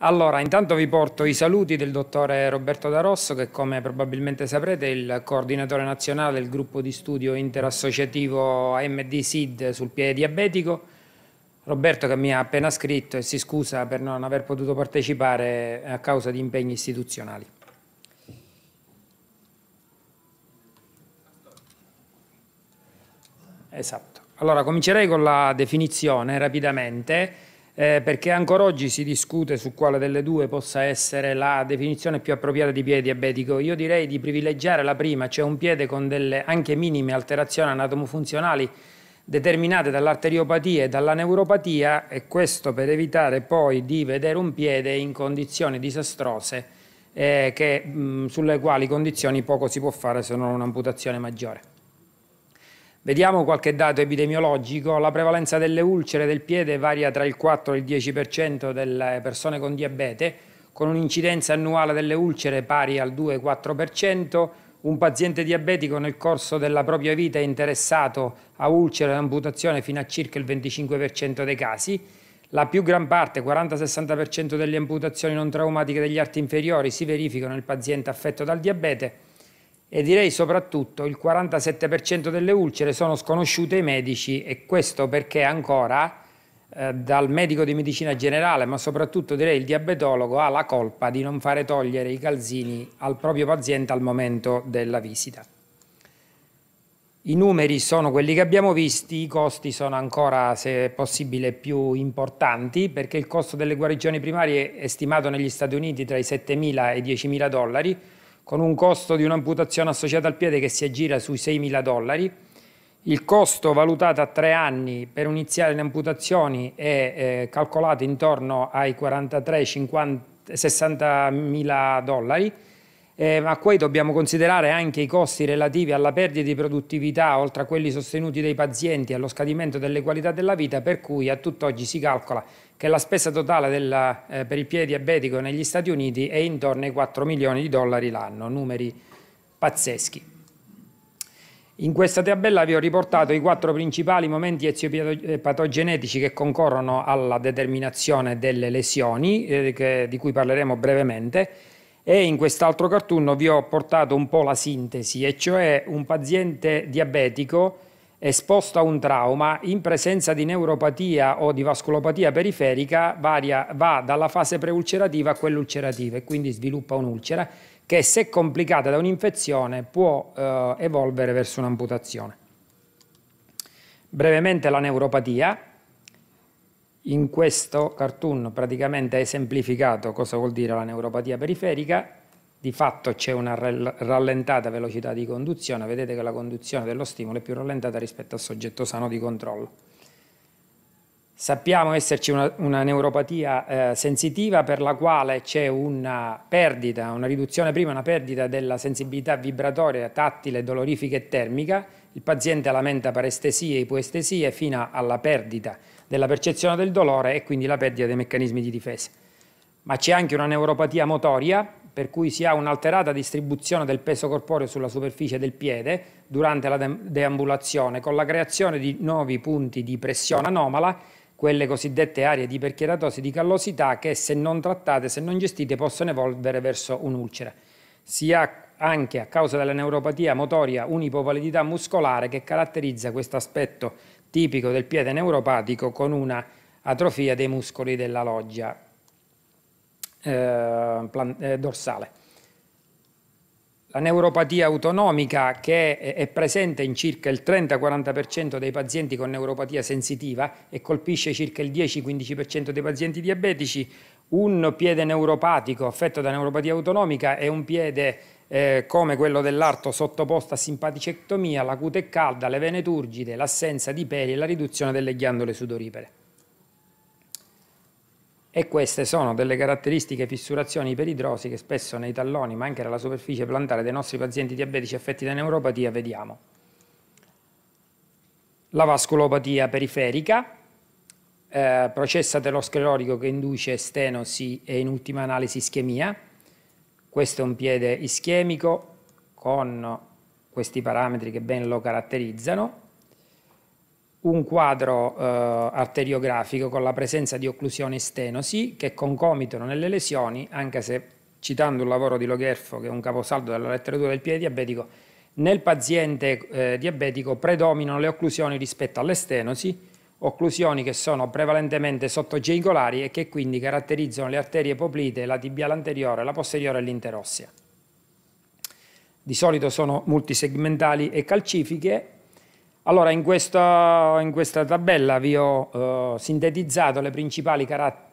Allora, intanto vi porto i saluti del dottore Roberto D'Arosso, che come probabilmente saprete è il coordinatore nazionale del gruppo di studio interassociativo AMD-SID sul piede diabetico. Roberto che mi ha appena scritto e si scusa per non aver potuto partecipare a causa di impegni istituzionali. Esatto. Allora, comincerei con la definizione rapidamente eh, perché ancora oggi si discute su quale delle due possa essere la definizione più appropriata di piede diabetico. Io direi di privilegiare la prima, cioè un piede con delle anche minime alterazioni anatomofunzionali determinate dall'arteriopatia e dalla neuropatia e questo per evitare poi di vedere un piede in condizioni disastrose eh, che, mh, sulle quali condizioni poco si può fare se non un'amputazione maggiore. Vediamo qualche dato epidemiologico. La prevalenza delle ulcere del piede varia tra il 4 e il 10% delle persone con diabete, con un'incidenza annuale delle ulcere pari al 2-4%. Un paziente diabetico nel corso della propria vita è interessato a ulcere e amputazione fino a circa il 25% dei casi. La più gran parte, 40-60% delle amputazioni non traumatiche degli arti inferiori, si verificano nel paziente affetto dal diabete e direi soprattutto il 47% delle ulcere sono sconosciute ai medici e questo perché ancora eh, dal medico di medicina generale ma soprattutto direi il diabetologo ha la colpa di non fare togliere i calzini al proprio paziente al momento della visita. I numeri sono quelli che abbiamo visti, i costi sono ancora, se possibile, più importanti perché il costo delle guarigioni primarie è stimato negli Stati Uniti tra i 7.000 e i 10.000 dollari, con un costo di un'amputazione associata al piede che si aggira sui 6.000 dollari. Il costo valutato a tre anni per iniziare le amputazioni è eh, calcolato intorno ai 43 60 mila dollari eh, ma poi dobbiamo considerare anche i costi relativi alla perdita di produttività, oltre a quelli sostenuti dai pazienti, e allo scadimento delle qualità della vita, per cui a tutt'oggi si calcola che la spesa totale della, eh, per il piede diabetico negli Stati Uniti è intorno ai 4 milioni di dollari l'anno, numeri pazzeschi. In questa tabella vi ho riportato i quattro principali momenti eziopatogenetici eh, che concorrono alla determinazione delle lesioni, eh, che, di cui parleremo brevemente, e in quest'altro cartoon vi ho portato un po' la sintesi, e cioè un paziente diabetico esposto a un trauma in presenza di neuropatia o di vasculopatia periferica varia, va dalla fase preulcerativa a quella ulcerativa e quindi sviluppa un'ulcera che se complicata da un'infezione può eh, evolvere verso un'amputazione. Brevemente la neuropatia, in questo cartoon praticamente è esemplificato cosa vuol dire la neuropatia periferica, di fatto c'è una rallentata velocità di conduzione, vedete che la conduzione dello stimolo è più rallentata rispetto al soggetto sano di controllo. Sappiamo esserci una, una neuropatia eh, sensitiva per la quale c'è una perdita, una riduzione prima, una perdita della sensibilità vibratoria, tattile, dolorifica e termica. Il paziente lamenta parestesie e ipoestesie fino alla perdita della percezione del dolore e quindi la perdita dei meccanismi di difesa. Ma c'è anche una neuropatia motoria, per cui si ha un'alterata distribuzione del peso corporeo sulla superficie del piede durante la de deambulazione, con la creazione di nuovi punti di pressione anomala, quelle cosiddette aree di ipercheratosi di callosità, che se non trattate, se non gestite, possono evolvere verso un'ulcera. Si ha anche a causa della neuropatia motoria un'ipovalidità muscolare che caratterizza questo aspetto tipico del piede neuropatico con una atrofia dei muscoli della loggia eh, eh dorsale. La neuropatia autonomica, che è, è presente in circa il 30-40% dei pazienti con neuropatia sensitiva e colpisce circa il 10-15% dei pazienti diabetici, un piede neuropatico affetto da neuropatia autonomica è un piede eh, come quello dell'arto sottoposto a simpaticectomia, la cute calda, le vene turgide, l'assenza di peli e la riduzione delle ghiandole sudoripere. E queste sono delle caratteristiche fissurazioni iperidrosi che spesso nei talloni, ma anche nella superficie plantare dei nostri pazienti diabetici affetti da neuropatia, vediamo. La vasculopatia periferica, eh, processa telosclerorico che induce stenosi e in ultima analisi ischemia, questo è un piede ischemico con questi parametri che ben lo caratterizzano, un quadro eh, arteriografico con la presenza di occlusione e stenosi che concomitano nelle lesioni, anche se citando un lavoro di Logherfo che è un caposaldo della letteratura del piede diabetico, nel paziente eh, diabetico predominano le occlusioni rispetto alle stenosi occlusioni che sono prevalentemente sottogeicolari e che quindi caratterizzano le arterie poplite, la tibiale anteriore, la posteriore e l'interossia. Di solito sono multisegmentali e calcifiche. Allora, in questa, in questa tabella vi ho eh, sintetizzato principali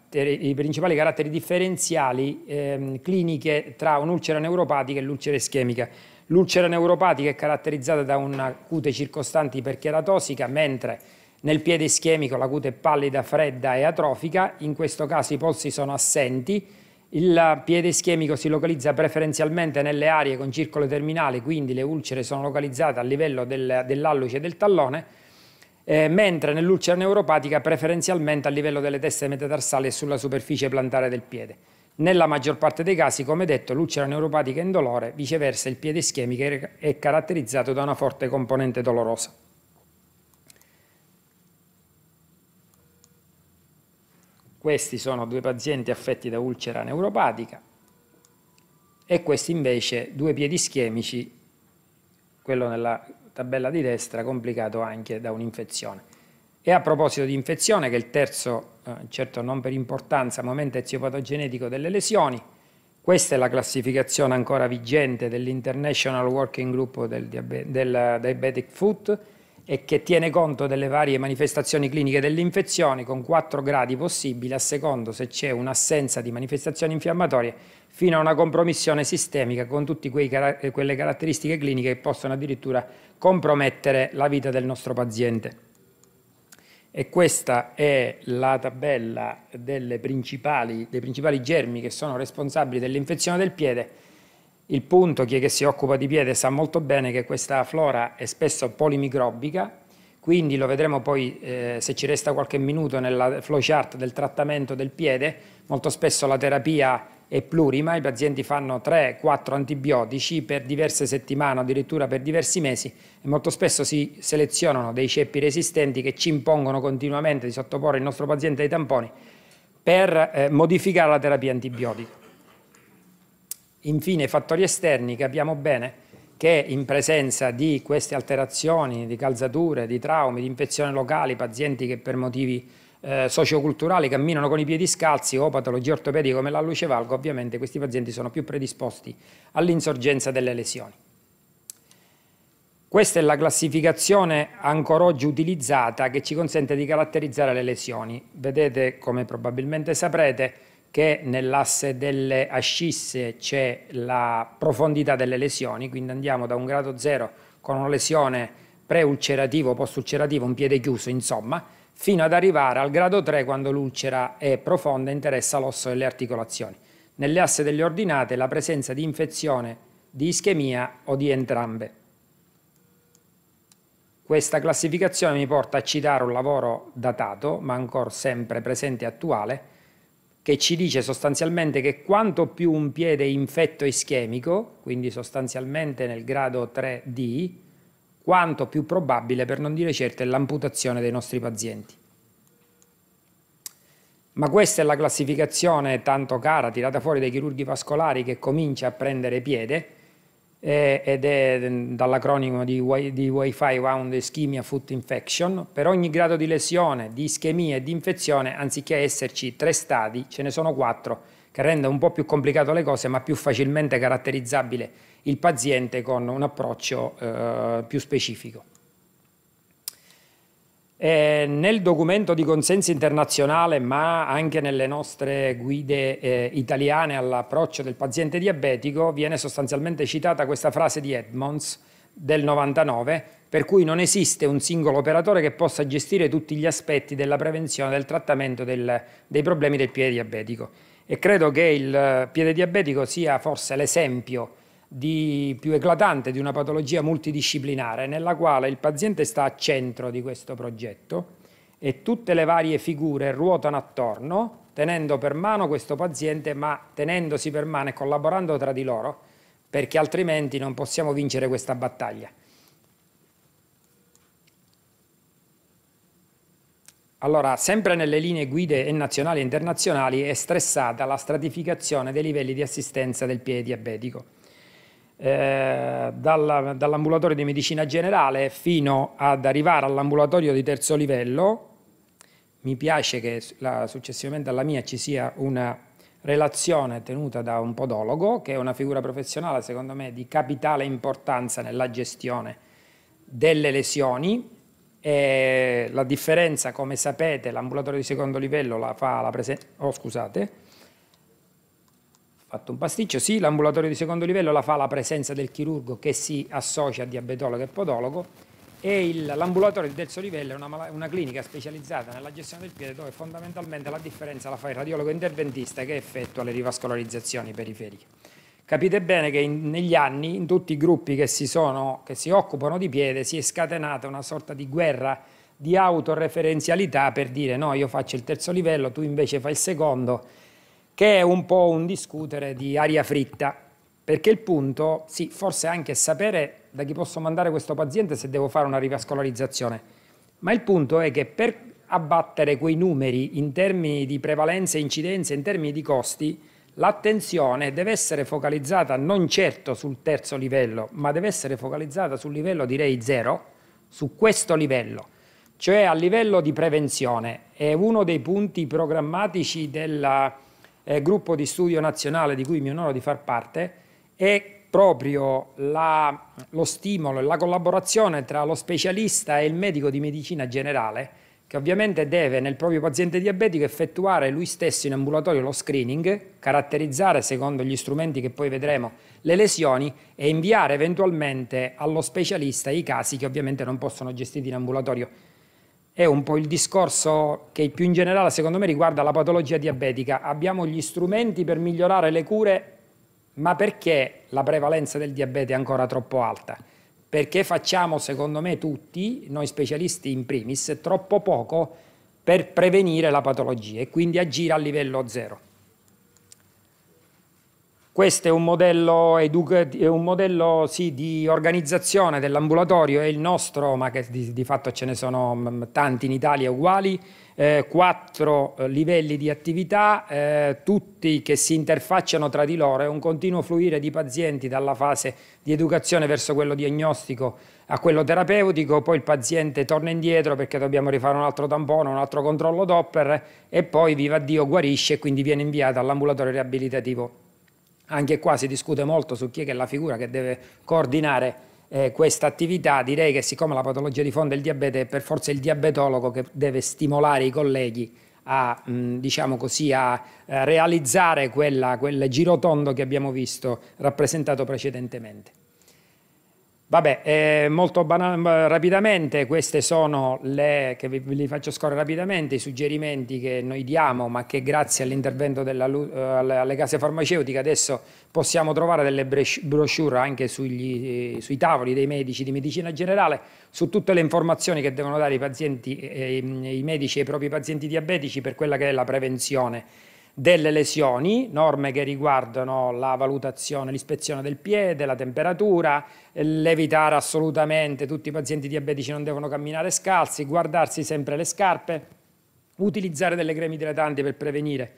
i principali caratteri differenziali eh, cliniche tra un'ulcera neuropatica e l'ulcera ischemica. L'ulcera neuropatica è caratterizzata da una cute circostante ipercheratosica, mentre nel piede ischemico la cute è pallida, fredda e atrofica, in questo caso i polsi sono assenti, il piede ischemico si localizza preferenzialmente nelle aree con circolo terminale, quindi le ulcere sono localizzate a livello del, dell'alluce e del tallone, eh, mentre nell'ulcera neuropatica preferenzialmente a livello delle teste metatarsali e sulla superficie plantare del piede. Nella maggior parte dei casi, come detto, l'ulcera neuropatica è indolore, viceversa il piede ischemico è caratterizzato da una forte componente dolorosa. Questi sono due pazienti affetti da ulcera neuropatica e questi invece due piedi schemici, quello nella tabella di destra, complicato anche da un'infezione. E a proposito di infezione, che è il terzo, eh, certo non per importanza, momento eziopatogenetico delle lesioni, questa è la classificazione ancora vigente dell'International Working Group del Diabetic Foot, e che tiene conto delle varie manifestazioni cliniche dell'infezione con quattro gradi possibili a secondo se c'è un'assenza di manifestazioni infiammatorie fino a una compromissione sistemica con tutte car quelle caratteristiche cliniche che possono addirittura compromettere la vita del nostro paziente. E questa è la tabella principali, dei principali germi che sono responsabili dell'infezione del piede il punto che, che si occupa di piede sa molto bene che questa flora è spesso polimicrobica, quindi lo vedremo poi eh, se ci resta qualche minuto nella flowchart del trattamento del piede, molto spesso la terapia è plurima, i pazienti fanno 3-4 antibiotici per diverse settimane, addirittura per diversi mesi e molto spesso si selezionano dei ceppi resistenti che ci impongono continuamente di sottoporre il nostro paziente ai tamponi per eh, modificare la terapia antibiotica. Infine fattori esterni capiamo bene che in presenza di queste alterazioni, di calzature, di traumi, di infezioni locali, pazienti che per motivi eh, socioculturali camminano con i piedi scalzi o patologie ortopediche come la luce valgo, ovviamente questi pazienti sono più predisposti all'insorgenza delle lesioni. Questa è la classificazione ancora oggi utilizzata che ci consente di caratterizzare le lesioni. Vedete, come probabilmente saprete, che nell'asse delle ascisse c'è la profondità delle lesioni, quindi andiamo da un grado 0 con una lesione pre-ulcerativa o post-ulcerativa, un piede chiuso, insomma, fino ad arrivare al grado 3 quando l'ulcera è profonda e interessa l'osso delle articolazioni. Nelle asse delle ordinate la presenza di infezione, di ischemia o di entrambe. Questa classificazione mi porta a citare un lavoro datato, ma ancora sempre presente e attuale, che ci dice sostanzialmente che quanto più un piede è infetto ischemico, quindi sostanzialmente nel grado 3D, quanto più probabile, per non dire certo, è l'amputazione dei nostri pazienti. Ma questa è la classificazione tanto cara tirata fuori dai chirurghi vascolari che comincia a prendere piede eh, ed è mm, dall'acronimo di, di Wi-Fi Wound Ischemia Foot Infection. Per ogni grado di lesione, di ischemia e di infezione, anziché esserci tre stadi, ce ne sono quattro, che rende un po' più complicato le cose, ma più facilmente caratterizzabile il paziente con un approccio eh, più specifico. Eh, nel documento di consenso internazionale, ma anche nelle nostre guide eh, italiane all'approccio del paziente diabetico, viene sostanzialmente citata questa frase di Edmonds del 99, per cui non esiste un singolo operatore che possa gestire tutti gli aspetti della prevenzione, del trattamento del, dei problemi del piede diabetico. E credo che il eh, piede diabetico sia forse l'esempio di più eclatante di una patologia multidisciplinare nella quale il paziente sta a centro di questo progetto e tutte le varie figure ruotano attorno tenendo per mano questo paziente ma tenendosi per mano e collaborando tra di loro perché altrimenti non possiamo vincere questa battaglia. Allora, sempre nelle linee guide nazionali e internazionali è stressata la stratificazione dei livelli di assistenza del piede diabetico eh, dalla, dall'ambulatorio di medicina generale fino ad arrivare all'ambulatorio di terzo livello. Mi piace che la, successivamente alla mia ci sia una relazione tenuta da un podologo, che è una figura professionale secondo me di capitale importanza nella gestione delle lesioni. E la differenza, come sapete, l'ambulatorio di secondo livello la fa la presenza... Oh, scusate fatto un pasticcio. Sì, l'ambulatorio di secondo livello la fa la presenza del chirurgo che si associa a diabetologo e podologo e l'ambulatorio di terzo livello è una, una, clinica specializzata nella gestione del piede dove fondamentalmente la differenza la fa il radiologo interventista che effettua le rivascolarizzazioni periferiche. Capite bene che in, negli anni in tutti i gruppi che si, sono, che si occupano di piede si è scatenata una sorta di guerra di autoreferenzialità per dire no io faccio il terzo livello, tu invece fai il secondo che è un po' un discutere di aria fritta, perché il punto, sì, forse anche sapere da chi posso mandare questo paziente se devo fare una rivascolarizzazione, ma il punto è che per abbattere quei numeri in termini di prevalenza e incidenza, in termini di costi, l'attenzione deve essere focalizzata non certo sul terzo livello, ma deve essere focalizzata sul livello direi zero, su questo livello, cioè a livello di prevenzione. È uno dei punti programmatici della eh, gruppo di studio nazionale di cui mi onoro di far parte è proprio la, lo stimolo e la collaborazione tra lo specialista e il medico di medicina generale, che ovviamente deve nel proprio paziente diabetico effettuare lui stesso in ambulatorio lo screening, caratterizzare secondo gli strumenti che poi vedremo le lesioni e inviare eventualmente allo specialista i casi che ovviamente non possono gestiti in ambulatorio è un po' il discorso che più in generale secondo me riguarda la patologia diabetica. Abbiamo gli strumenti per migliorare le cure, ma perché la prevalenza del diabete è ancora troppo alta? Perché facciamo, secondo me, tutti, noi specialisti in primis, troppo poco per prevenire la patologia e quindi agire a livello zero. Questo è un modello, è un modello sì, di organizzazione dell'ambulatorio, è il nostro, ma che di, di, fatto ce ne sono mm, tanti in Italia uguali, eh, quattro eh, livelli di attività, eh, tutti che si interfacciano tra di loro, è un continuo fluire di pazienti dalla fase di educazione verso quello diagnostico a quello terapeutico, poi il paziente torna indietro perché dobbiamo rifare un altro tampone, un altro controllo Doppler e poi viva Dio guarisce e quindi viene inviato all'ambulatorio riabilitativo anche qua si discute molto su chi è la figura che deve coordinare eh, questa attività, direi che siccome la patologia di fondo è il diabete, è per forza il diabetologo che deve stimolare i colleghi a, mh, mm, diciamo così, a eh, realizzare quella, quel girotondo che abbiamo visto rappresentato precedentemente. Vabbè, eh, molto rapidamente, queste sono le, che vi, vi faccio scorrere rapidamente, i suggerimenti che noi diamo, ma che grazie all'intervento eh, alle case farmaceutiche adesso possiamo trovare delle brochure anche sugli, eh, sui tavoli dei medici di medicina generale, su tutte le informazioni che devono dare i, pazienti, eh, mm, i medici ai propri pazienti diabetici per quella che è la prevenzione delle lesioni, norme che riguardano la valutazione, l'ispezione del piede, la temperatura, l'evitare assolutamente, tutti i pazienti diabetici non devono camminare scalzi, guardarsi sempre le scarpe, utilizzare delle creme idratanti per prevenire,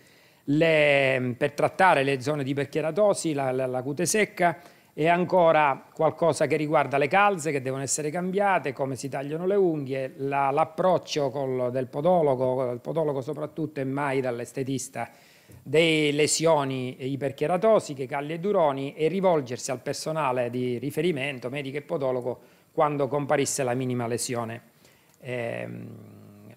le, per trattare le zone di percheratosi, la, la, la cute secca, e ancora qualcosa che riguarda le calze che devono essere cambiate, come si tagliano le unghie, l'approccio la, del podologo, il podologo soprattutto e mai dall'estetista delle lesioni ipercheratosi, calli e duroni e rivolgersi al personale di riferimento, medico e podologo, quando comparisse la minima lesione. Ehm,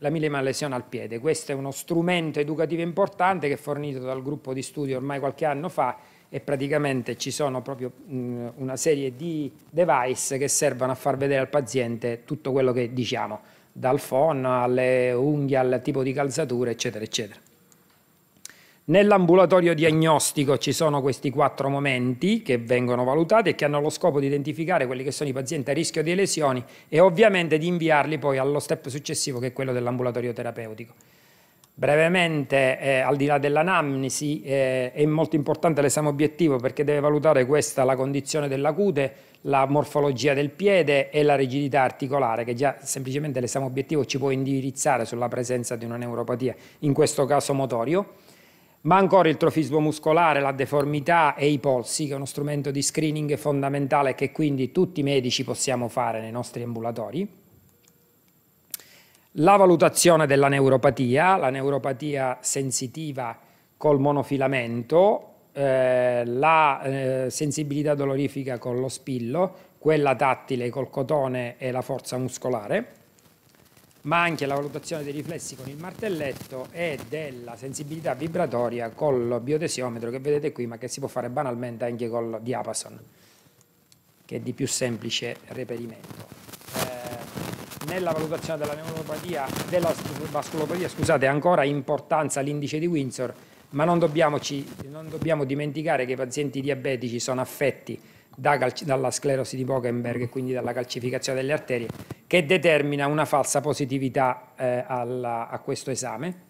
la minima lesione al piede. Questo è uno strumento educativo importante che è fornito dal gruppo di studio ormai qualche anno fa e praticamente ci sono proprio mh, una serie di device che servono a far vedere al paziente tutto quello che diciamo, dal phon alle unghie al tipo di calzature, eccetera, eccetera. Nell'ambulatorio diagnostico ci sono questi quattro momenti che vengono valutati e che hanno lo scopo di identificare quelli che sono i pazienti a rischio di lesioni e ovviamente di inviarli poi allo step successivo che è quello dell'ambulatorio terapeutico. Brevemente, eh, al di là dell'anamnesi, eh, è molto importante l'esame obiettivo perché deve valutare questa la condizione della cute, la morfologia del piede e la rigidità articolare, che già semplicemente l'esame obiettivo ci può indirizzare sulla presenza di una neuropatia, in questo caso motorio ma ancora il trofismo muscolare, la deformità e i polsi, che è uno strumento di screening fondamentale che quindi tutti i medici possiamo fare nei nostri ambulatori. La valutazione della neuropatia, la neuropatia sensitiva col monofilamento, eh, la eh, sensibilità dolorifica con lo spillo, quella tattile col cotone e la forza muscolare ma anche la valutazione dei riflessi con il martelletto e della sensibilità vibratoria con col biotesiometro che vedete qui, ma che si può fare banalmente anche con il diapason, che è di più semplice reperimento. Eh, nella valutazione della neuropatia, della vasculopatia, scusate, ancora importanza l'indice di Windsor, ma non, non, dobbiamo dimenticare che i pazienti diabetici sono affetti da dalla sclerosi di Pokenberg e quindi dalla calcificazione delle arterie che determina una falsa positività eh, alla, a questo esame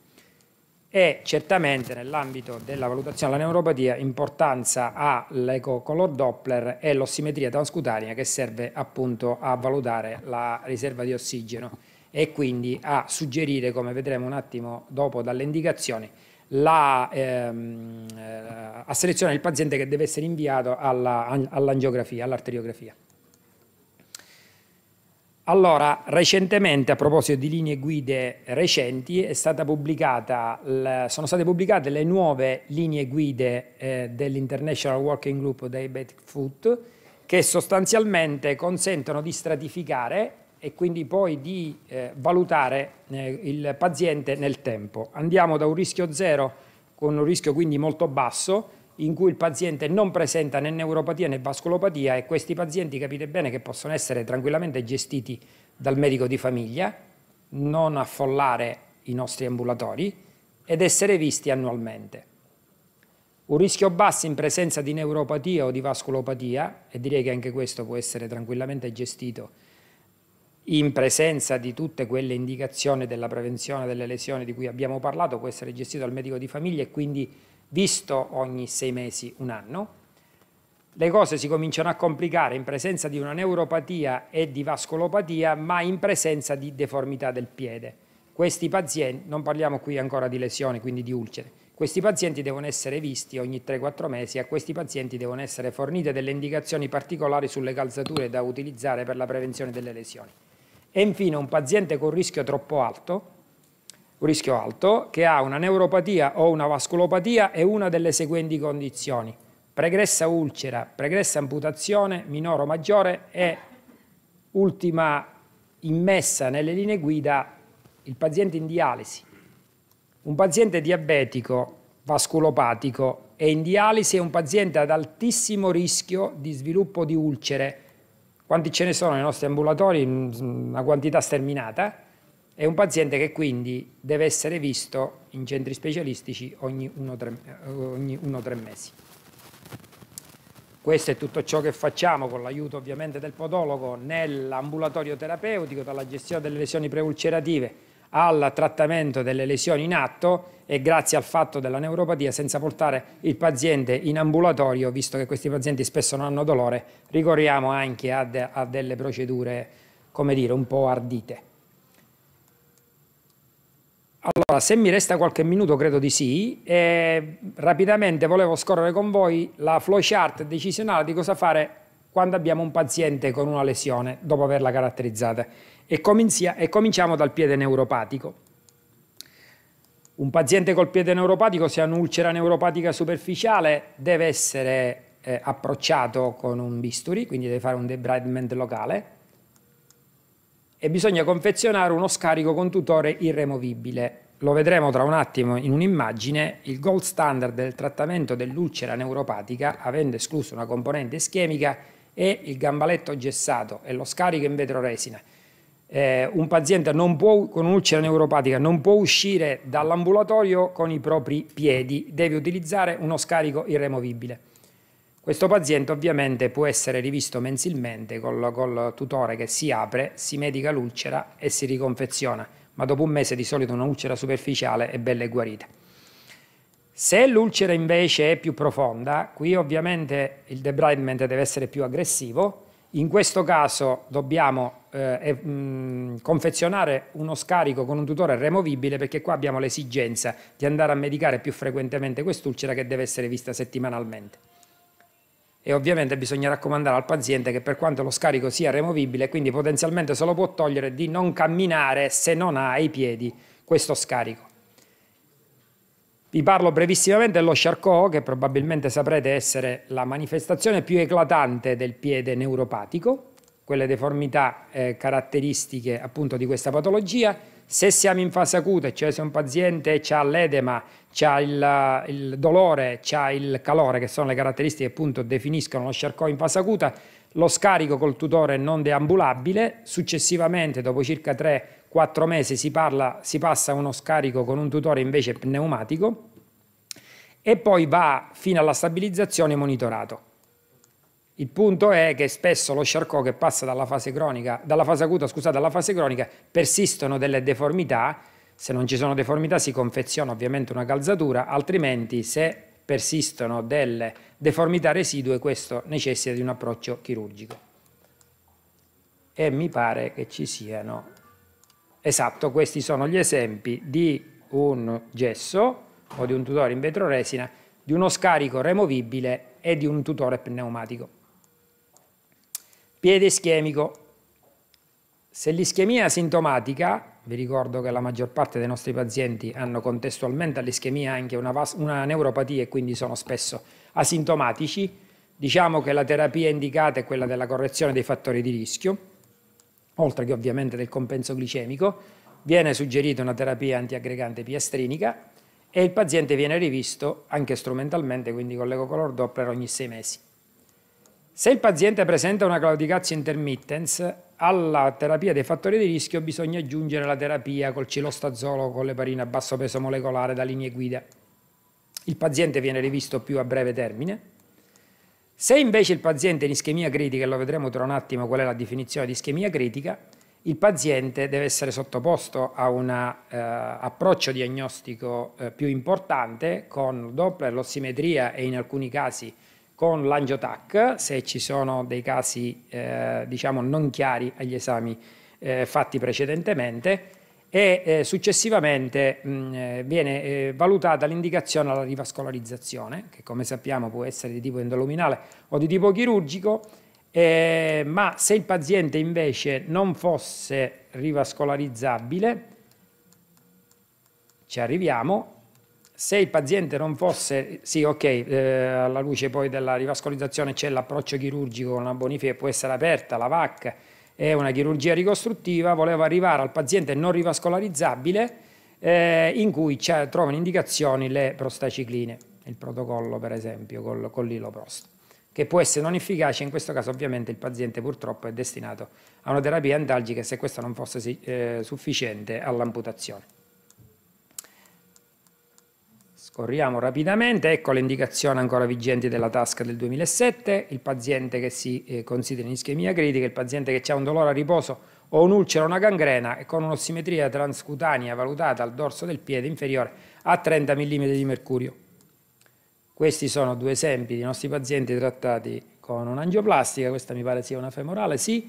e certamente nell'ambito della valutazione della neuropatia importanza ha l'ecocolor Doppler e l'ossimetria transcutanea che serve appunto a valutare la riserva di ossigeno e quindi a suggerire, come vedremo un attimo dopo dalle indicazioni, la, ehm, eh, a selezionare il paziente che deve essere inviato all'angiografia, all all'arteriografia. Allora, recentemente, a proposito di linee guide recenti, pubblicata, sono state pubblicate le nuove linee guide eh, dell'International Working Group Diabetic Foot, che sostanzialmente consentono di stratificare e quindi poi di eh, valutare eh, il paziente nel tempo. Andiamo da un rischio zero con un rischio quindi molto basso, in cui il paziente non presenta né neuropatia né vascolopatia e questi pazienti capite bene che possono essere tranquillamente gestiti dal medico di famiglia, non affollare i nostri ambulatori ed essere visti annualmente. Un rischio basso in presenza di neuropatia o di vascolopatia, e direi che anche questo può essere tranquillamente gestito in presenza di tutte quelle indicazioni della prevenzione delle lesioni di cui abbiamo parlato, può essere gestito dal medico di famiglia e quindi visto ogni sei mesi un anno, le cose si cominciano a complicare in presenza di una neuropatia e di vascolopatia, ma in presenza di deformità del piede. Questi pazienti, non parliamo qui ancora di lesioni, quindi di ulcere, questi pazienti devono essere visti ogni 3-4 mesi e a questi pazienti devono essere fornite delle indicazioni particolari sulle calzature da utilizzare per la prevenzione delle lesioni. E infine un paziente con rischio troppo alto, un rischio alto, che ha una neuropatia o una vasculopatia e una delle seguenti condizioni. Pregressa ulcera, pregressa amputazione, minore o maggiore e ultima immessa nelle linee guida il paziente in dialisi. Un paziente diabetico vasculopatico è in dialisi è un paziente ad altissimo rischio di sviluppo di ulcere. Quanti ce ne sono nei nostri ambulatori? Mm, una quantità sterminata è un paziente che quindi deve essere visto in centri specialistici ogni 1-3 eh, mesi. Questo è tutto ciò che facciamo con l'aiuto ovviamente del podologo nell'ambulatorio terapeutico, dalla gestione delle lesioni preulcerative al trattamento delle lesioni in atto e grazie al fatto della neuropatia senza portare il paziente in ambulatorio, visto che questi pazienti spesso non hanno dolore, ricorriamo anche a, de a delle procedure, come dire, un po' ardite. Allora, se mi resta qualche minuto, credo di sì. E rapidamente volevo scorrere con voi la flowchart decisionale di cosa fare quando abbiamo un paziente con una lesione dopo averla caratterizzata. E, e cominciamo dal piede neuropatico. Un paziente col piede neuropatico, se ha un'ulcera neuropatica superficiale, deve essere eh, approcciato con un bisturi, quindi deve fare un debridement locale e bisogna confezionare uno scarico con tutore irremovibile. Lo vedremo tra un attimo in un'immagine, il gold standard del trattamento dell'ulcera neuropatica, avendo escluso una componente ischemica, è il gambaletto gessato e lo scarico in vetroresina. Eh, un paziente può, con un'ulcera neuropatica non può uscire dall'ambulatorio con i propri piedi, deve utilizzare uno scarico irremovibile. Questo paziente ovviamente può essere rivisto mensilmente col, col tutore che si apre, si medica l'ulcera e si riconfeziona, ma dopo un mese di solito una ulcera superficiale è bella e guarita. Se l'ulcera invece è più profonda, qui ovviamente il debridement deve essere più aggressivo, in questo caso dobbiamo eh, mh, mm, confezionare uno scarico con un tutore removibile perché qua abbiamo l'esigenza di andare a medicare più frequentemente quest'ulcera che deve essere vista settimanalmente e ovviamente bisogna raccomandare al paziente che per quanto lo scarico sia removibile, quindi potenzialmente se lo può togliere, di non camminare se non ha ai piedi questo scarico. Vi parlo brevissimamente dello Charcot, che probabilmente saprete essere la manifestazione più eclatante del piede neuropatico, quelle deformità eh, caratteristiche appunto di questa patologia, se siamo in fase acuta, cioè se un paziente ha l'edema, ha il, il dolore, ha il calore, che sono le caratteristiche che appunto definiscono lo Charcot in fase acuta, lo scarico col tutore non deambulabile, successivamente dopo circa 3-4 mesi si, parla, si passa a uno scarico con un tutore invece pneumatico e poi va fino alla stabilizzazione monitorato. Il punto è che spesso lo Charcot che passa dalla fase, cronica, dalla fase acuta scusate, alla fase cronica persistono delle deformità, se non ci sono deformità si confeziona ovviamente una calzatura, altrimenti se persistono delle deformità residue questo necessita di un approccio chirurgico. E mi pare che ci siano, esatto, questi sono gli esempi di un gesso o di un tutore in vetroresina, di uno scarico removibile e di un tutore pneumatico. Piede ischemico. Se l'ischemia è sintomatica, vi ricordo che la maggior parte dei nostri pazienti hanno contestualmente all'ischemia anche una, una neuropatia e quindi sono spesso asintomatici, diciamo che la terapia indicata è quella della correzione dei fattori di rischio, oltre che ovviamente del compenso glicemico, viene suggerita una terapia antiaggregante piastrinica e il paziente viene rivisto anche strumentalmente, quindi con l'ecocolor doppler ogni sei mesi. Se il paziente presenta una claudicazia intermittens, alla terapia dei fattori di rischio bisogna aggiungere la terapia col cilostazolo o con l'eparina a basso peso molecolare da linee guida. Il paziente viene rivisto più a breve termine. Se invece il paziente è in ischemia critica, e lo vedremo tra un attimo qual è la definizione di ischemia critica, il paziente deve essere sottoposto a un eh, approccio diagnostico eh, più importante con Doppler, l'ossimetria e in alcuni casi con l'angiotac se ci sono dei casi eh, diciamo non chiari agli esami eh, fatti precedentemente e eh, successivamente mh, mm, eh, viene eh, valutata l'indicazione alla rivascolarizzazione che come sappiamo può essere di tipo endoluminale o di tipo chirurgico eh, ma se il paziente invece non fosse rivascolarizzabile ci arriviamo se il paziente non fosse, sì ok, eh, alla luce poi della rivascolizzazione c'è l'approccio chirurgico con la bonifia che può essere aperta, la VAC è una chirurgia ricostruttiva, volevo arrivare al paziente non rivascolarizzabile eh, in cui trovano indicazioni le prostacicline, il protocollo per esempio con, con l'iloprost, che può essere non efficace, in questo caso ovviamente il paziente purtroppo è destinato a una terapia antalgica se questa non fosse eh, sufficiente all'amputazione. Scorriamo rapidamente, ecco le indicazioni ancora vigenti della TASC del 2007, il paziente che si eh, considera in ischemia critica, il paziente che ha un dolore a riposo o un'ulcera o una gangrena e con un'ossimetria transcutanea valutata al dorso del piede inferiore a 30 mm di mercurio. Questi sono due esempi di nostri pazienti trattati con un'angioplastica, questa mi pare sia una femorale, sì,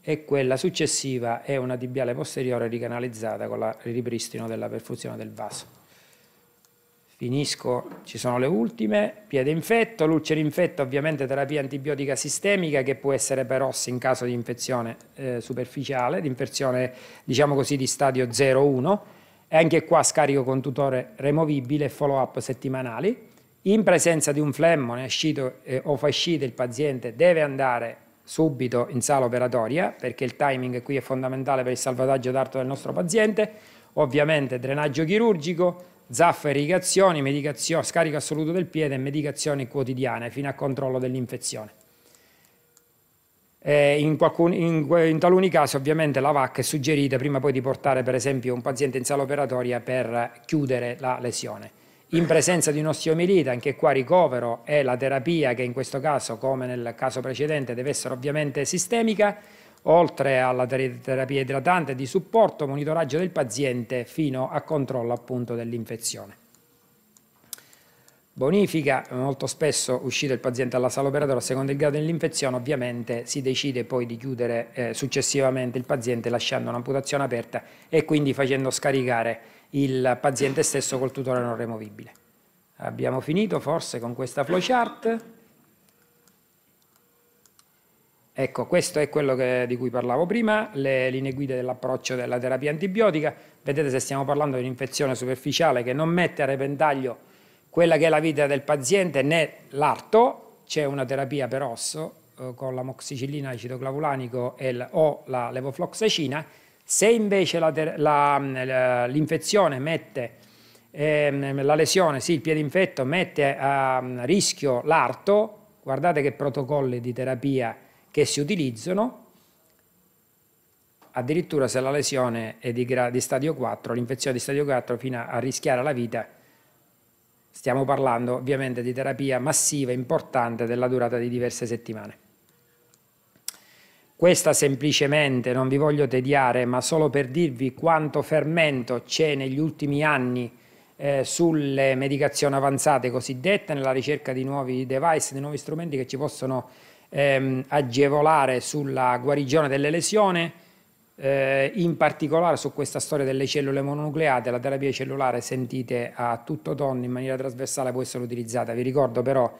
e quella successiva è una tibiale posteriore ricanalizzata con il ripristino della perfusione del vaso. Finisco, ci sono le ultime, piede infetto, l'ulcera infetto ovviamente terapia antibiotica sistemica che può essere per perossi in caso di infezione eh, superficiale, di infezione diciamo così di stadio 0-1 e anche qua scarico con tutore removibile e follow up settimanali. In presenza di un flemmone ascito eh, o fascite il paziente deve andare subito in sala operatoria perché il timing qui è fondamentale per il salvataggio d'arto del nostro paziente, ovviamente drenaggio chirurgico, zaffa irrigazioni, medicazione, scarico assoluto del piede e medicazioni quotidiane fino a controllo dell'infezione. Eh, in, in, in, taluni casi ovviamente la VAC è suggerita prima poi di portare per esempio un paziente in sala operatoria per chiudere la lesione. In presenza di un osteomielite, anche qua ricovero e la terapia che in questo caso, come nel caso precedente, deve essere ovviamente sistemica, oltre alla terapia idratante di supporto, monitoraggio del paziente fino a controllo appunto dell'infezione. Bonifica, molto spesso uscito il paziente dalla sala operatoria a seconda del grado dell'infezione, ovviamente si decide poi di chiudere eh, successivamente il paziente lasciando un'amputazione aperta e quindi facendo scaricare il paziente stesso col tutore non removibile. Abbiamo finito forse con questa flowchart. Ecco, questo è quello che, di cui parlavo prima, le linee guida dell'approccio della terapia antibiotica. Vedete se stiamo parlando di un'infezione superficiale che non mette a repentaglio quella che è la vita del paziente né l'arto, c'è una terapia per osso eh, con l'amoxicillina, acido clavulanico e, o la levofloxacina. Se invece mm, l'infezione mette, eh, la lesione, sì, il piede infetto mette a, a mm, rischio l'arto, guardate che protocolli di terapia che si utilizzano addirittura se la lesione è di, di stadio 4, l'infezione di stadio 4 fino a rischiare la vita, stiamo parlando ovviamente di terapia massiva, importante, della durata di diverse settimane. Questa semplicemente, non vi voglio tediare, ma solo per dirvi quanto fermento c'è negli ultimi anni eh, sulle medicazioni avanzate cosiddette, nella ricerca di nuovi device, di nuovi strumenti che ci possono ehm, agevolare sulla guarigione delle lesioni, eh, in particolare su questa storia delle cellule mononucleate, la terapia cellulare sentite a tutto tonno in maniera trasversale può essere utilizzata. Vi ricordo però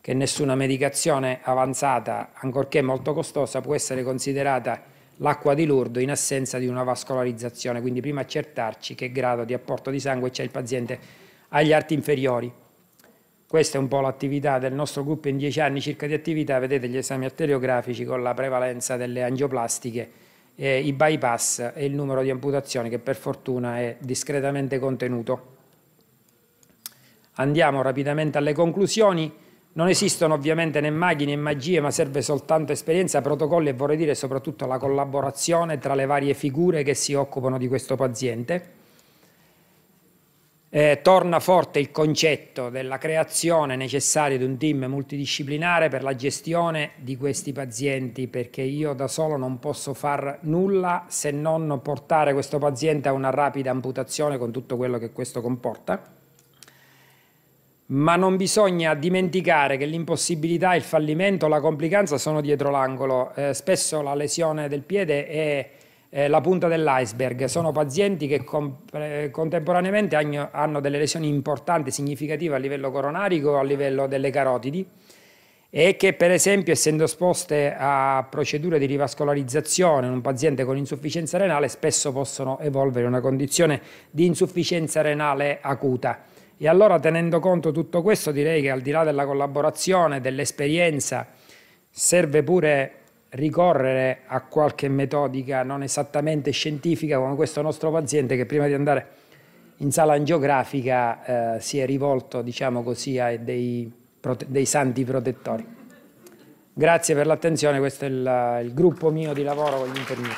che nessuna medicazione avanzata, ancorché molto costosa, può essere considerata l'acqua di Lurdo in assenza di una vascolarizzazione, quindi prima accertarci che grado di apporto di sangue c'è il paziente agli arti inferiori. Questa è un po' l'attività del nostro gruppo in dieci anni circa di attività, vedete gli esami arteriografici con la prevalenza delle angioplastiche, eh, i bypass e il numero di amputazioni che per fortuna è discretamente contenuto. Andiamo rapidamente alle conclusioni. Non esistono ovviamente né maghi né magie, ma serve soltanto esperienza, protocolli e vorrei dire soprattutto la collaborazione tra le varie figure che si occupano di questo paziente eh, torna forte il concetto della creazione necessaria di un team multidisciplinare per la gestione di questi pazienti, perché io da solo non posso far nulla se non portare questo paziente a una rapida amputazione con tutto quello che questo comporta ma non bisogna dimenticare che l'impossibilità, il fallimento, la complicanza sono dietro l'angolo. Eh, spesso la lesione del piede è eh, la punta dell'iceberg. Sono pazienti che eh, contemporaneamente hanno, hanno, delle lesioni importanti, significative a livello coronarico, a livello delle carotidi e che per esempio essendo esposte a procedure di rivascolarizzazione in un paziente con insufficienza renale spesso possono evolvere una condizione di insufficienza renale acuta. E allora tenendo conto tutto questo direi che al di là della collaborazione, dell'esperienza, serve pure ricorrere a qualche metodica non esattamente scientifica come questo nostro paziente che prima di andare in sala angiografica eh, si è rivolto, diciamo così, a dei, dei santi protettori. Grazie per l'attenzione, questo è il, il gruppo mio di lavoro con gli infermieri.